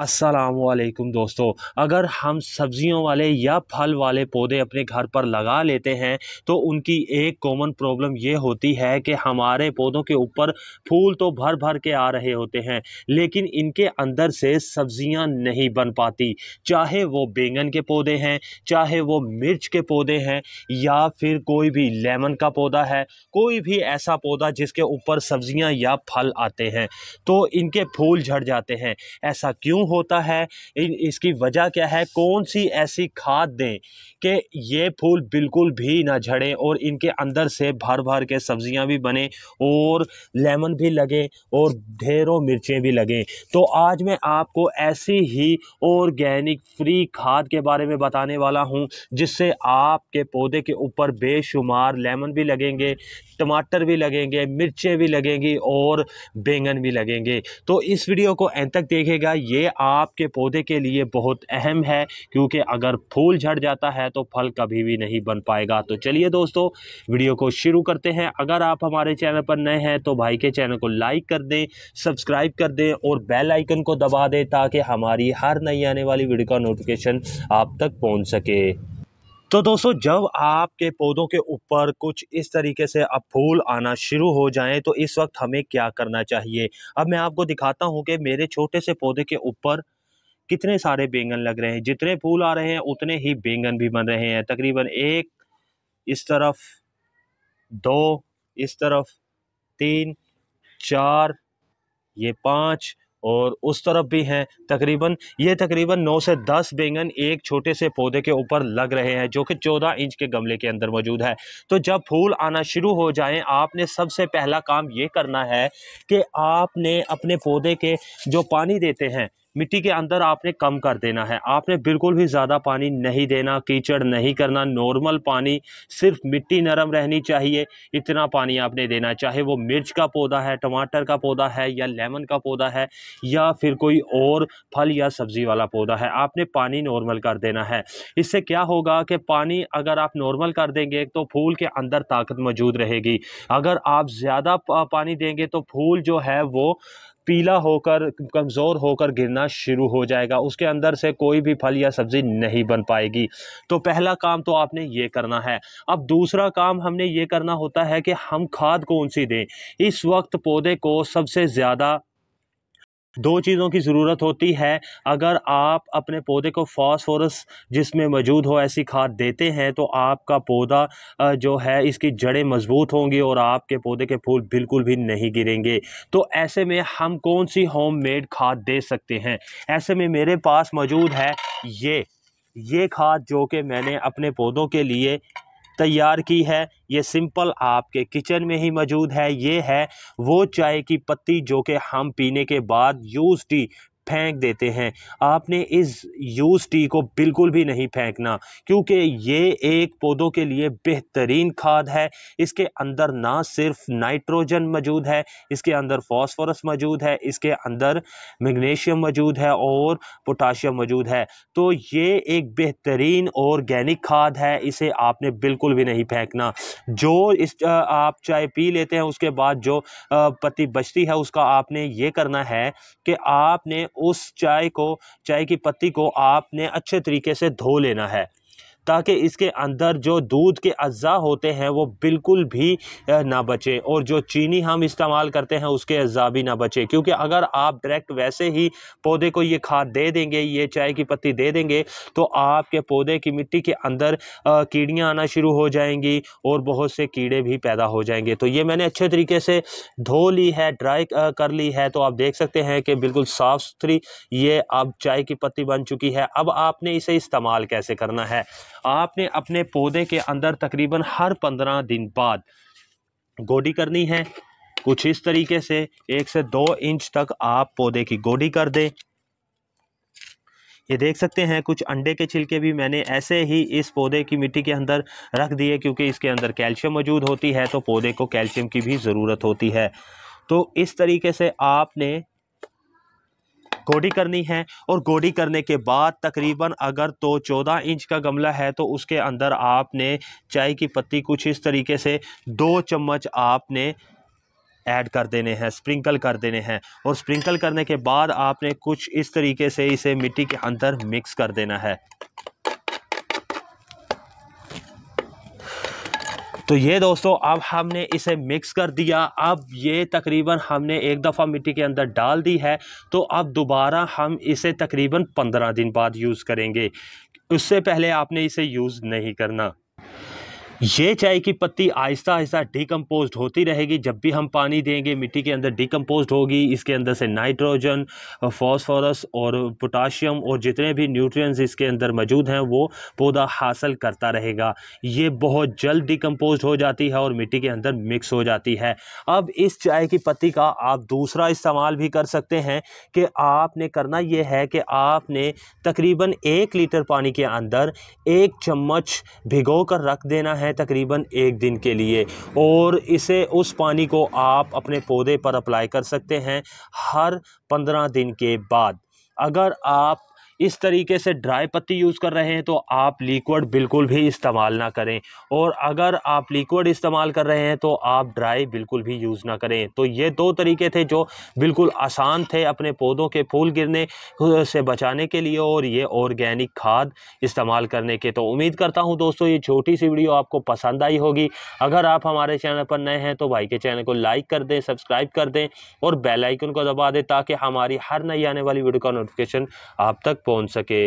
असलकुम दोस्तों अगर हम सब्जियों वाले या फल वाले पौधे अपने घर पर लगा लेते हैं तो उनकी एक कॉमन प्रॉब्लम ये होती है कि हमारे पौधों के ऊपर फूल तो भर भर के आ रहे होते हैं लेकिन इनके अंदर से सब्जियां नहीं बन पाती चाहे वो बैंगन के पौधे हैं चाहे वो मिर्च के पौधे हैं या फिर कोई भी लेमन का पौधा है कोई भी ऐसा पौधा जिसके ऊपर सब्जियाँ या फल आते हैं तो इनके फूल झड़ जाते हैं ऐसा क्यों क्यों होता है इसकी वजह क्या है कौन सी ऐसी खाद दें कि ये फूल बिल्कुल भी ना झड़ें और इनके अंदर से भर भर के सब्जियां भी बने और लेमन भी लगे और ढेरों मिर्चें भी लगें तो आज मैं आपको ऐसी ही ऑर्गेनिक फ्री खाद के बारे में बताने वाला हूँ जिससे आपके पौधे के ऊपर बेशुमार लेमन भी लगेंगे टमाटर भी लगेंगे मिर्चें भी लगेंगी और बैंगन भी लगेंगे तो इस वीडियो को एंड तक देखेगा ये आपके पौधे के लिए बहुत अहम है क्योंकि अगर फूल झड़ जाता है तो फल कभी भी नहीं बन पाएगा तो चलिए दोस्तों वीडियो को शुरू करते हैं अगर आप हमारे चैनल पर नए हैं तो भाई के चैनल को लाइक कर दें सब्सक्राइब कर दें और बेल आइकन को दबा दें ताकि हमारी हर नई आने वाली वीडियो का नोटिफिकेशन आप तक पहुँच सके तो दोस्तों जब आपके पौधों के ऊपर कुछ इस तरीके से अब फूल आना शुरू हो जाएं तो इस वक्त हमें क्या करना चाहिए अब मैं आपको दिखाता हूं कि मेरे छोटे से पौधे के ऊपर कितने सारे बैंगन लग रहे हैं जितने फूल आ रहे हैं उतने ही बैंगन भी बन रहे हैं तकरीबन एक इस तरफ दो इस तरफ तीन चार ये पाँच और उस तरफ भी हैं तकरीबन ये तकरीबन 9 से 10 बैंगन एक छोटे से पौधे के ऊपर लग रहे हैं जो कि 14 इंच के गमले के अंदर मौजूद है तो जब फूल आना शुरू हो जाए आपने सबसे पहला काम ये करना है कि आपने अपने पौधे के जो पानी देते हैं मिट्टी के अंदर आपने कम कर देना है आपने बिल्कुल भी ज़्यादा पानी नहीं देना कीचड़ नहीं करना नॉर्मल पानी सिर्फ मिट्टी नरम रहनी चाहिए इतना पानी आपने देना चाहे वो मिर्च का पौधा है टमाटर का पौधा है या लेमन का पौधा है या फिर कोई और फल या सब्ज़ी वाला पौधा है आपने पानी नॉर्मल कर देना है इससे क्या होगा कि पानी अगर आप नॉर्मल कर देंगे तो फूल के अंदर ताकत मौजूद रहेगी अगर आप ज़्यादा पानी देंगे तो फूल जो है वो पीला होकर कमज़ोर होकर गिरना शुरू हो जाएगा उसके अंदर से कोई भी फल या सब्ज़ी नहीं बन पाएगी तो पहला काम तो आपने ये करना है अब दूसरा काम हमने ये करना होता है कि हम खाद कौन सी दें इस वक्त पौधे को सबसे ज़्यादा दो चीज़ों की ज़रूरत होती है अगर आप अपने पौधे को फास्फोरस जिसमें मौजूद हो ऐसी खाद देते हैं तो आपका पौधा जो है इसकी जड़ें मज़बूत होंगी और आपके पौधे के फूल बिल्कुल भी नहीं गिरेंगे तो ऐसे में हम कौन सी होममेड खाद दे सकते हैं ऐसे में मेरे पास मौजूद है ये ये खाद जो कि मैंने अपने पौधों के लिए तैयार की है ये सिंपल आपके किचन में ही मौजूद है ये है वो चाय की पत्ती जो कि हम पीने के बाद यूज डी फेंक देते हैं आपने इस यूज़ टी को बिल्कुल भी नहीं फेंकना क्योंकि ये एक पौधों के लिए बेहतरीन खाद है इसके अंदर ना सिर्फ नाइट्रोजन मौजूद है इसके अंदर फॉस्फोरस मौजूद है इसके अंदर मैग्नीशियम मौजूद है और पोटाशियम मौजूद है तो ये एक बेहतरीन ऑर्गेनिक खाद है इसे आपने बिल्कुल भी नहीं फेंकना जो इस आप चाय पी लेते हैं उसके बाद जो पत्ती बचती है उसका आपने ये करना है कि आपने उस चाय को चाय की पत्ती को आपने अच्छे तरीके से धो लेना है ताकि इसके अंदर जो दूध के अज्जा होते हैं वो बिल्कुल भी ना बचे और जो चीनी हम इस्तेमाल करते हैं उसके अज्जा भी ना बचे क्योंकि अगर आप डायरेक्ट वैसे ही पौधे को ये खाद दे देंगे ये चाय की पत्ती दे देंगे तो आपके पौधे की मिट्टी के अंदर कीड़ियाँ आना शुरू हो जाएंगी और बहुत से कीड़े भी पैदा हो जाएंगे तो ये मैंने अच्छे तरीके से धो ली है ड्राई कर ली है तो आप देख सकते हैं कि बिल्कुल साफ़ सुथरी ये अब चाय की पत्ती बन चुकी है अब आपने इसे इस्तेमाल कैसे करना है आपने अपने पौधे के अंदर तकरीबन हर पंद्रह दिन बाद गोडी करनी है कुछ इस तरीके से एक से दो इंच तक आप पौधे की गोडी कर दें ये देख सकते हैं कुछ अंडे के छिलके भी मैंने ऐसे ही इस पौधे की मिट्टी के अंदर रख दिए क्योंकि इसके अंदर कैल्शियम मौजूद होती है तो पौधे को कैल्शियम की भी ज़रूरत होती है तो इस तरीके से आपने गोडी करनी है और गोडी करने के बाद तकरीबन अगर तो चौदह इंच का गमला है तो उसके अंदर आपने चाय की पत्ती कुछ इस तरीके से दो चम्मच आपने ऐड कर देने हैं स्प्रिंकल कर देने हैं और स्प्रिंकल करने के बाद आपने कुछ इस तरीके से इसे मिट्टी के अंदर मिक्स कर देना है तो ये दोस्तों अब हमने इसे मिक्स कर दिया अब ये तकरीबन हमने एक दफ़ा मिट्टी के अंदर डाल दी है तो अब दोबारा हम इसे तकरीबन पंद्रह दिन बाद यूज़ करेंगे उससे पहले आपने इसे यूज़ नहीं करना ये चाय की पत्ती आहिस्ता आहिस्ता डिकम्पोज होती रहेगी जब भी हम पानी देंगे मिट्टी के अंदर डिकम्पोज होगी इसके अंदर से नाइट्रोजन फॉस्फोरस और पोटाशियम और जितने भी न्यूट्रिएंट्स इसके अंदर मौजूद हैं वो पौधा हासिल करता रहेगा ये बहुत जल्द डिकम्पोज हो जाती है और मिट्टी के अंदर मिक्स हो जाती है अब इस चाय की पत्ती का आप दूसरा इस्तेमाल भी कर सकते हैं कि आपने करना ये है कि आपने तकरीबन एक लीटर पानी के अंदर एक चम्मच भिगो कर रख देना है है तकरीबन एक दिन के लिए और इसे उस पानी को आप अपने पौधे पर अप्लाई कर सकते हैं हर पंद्रह दिन के बाद अगर आप इस तरीके से ड्राई पत्ती यूज़ कर रहे हैं तो आप लिक्विड बिल्कुल भी इस्तेमाल ना करें और अगर आप लिक्विड इस्तेमाल कर रहे हैं तो आप ड्राई बिल्कुल भी यूज़ ना करें तो ये दो तरीके थे जो बिल्कुल आसान थे अपने पौधों के फूल गिरने से बचाने के लिए और ये ऑर्गेनिक खाद इस्तेमाल करने के तो उम्मीद करता हूँ दोस्तों ये छोटी सी वीडियो आपको पसंद आई होगी अगर आप हमारे चैनल पर नए हैं तो भाई के चैनल को लाइक कर दें सब्सक्राइब कर दें और बेलाइकन को दबा दें ताकि हमारी हर नई आने वाली वीडियो का नोटिफिकेशन आप तक पहुंच सके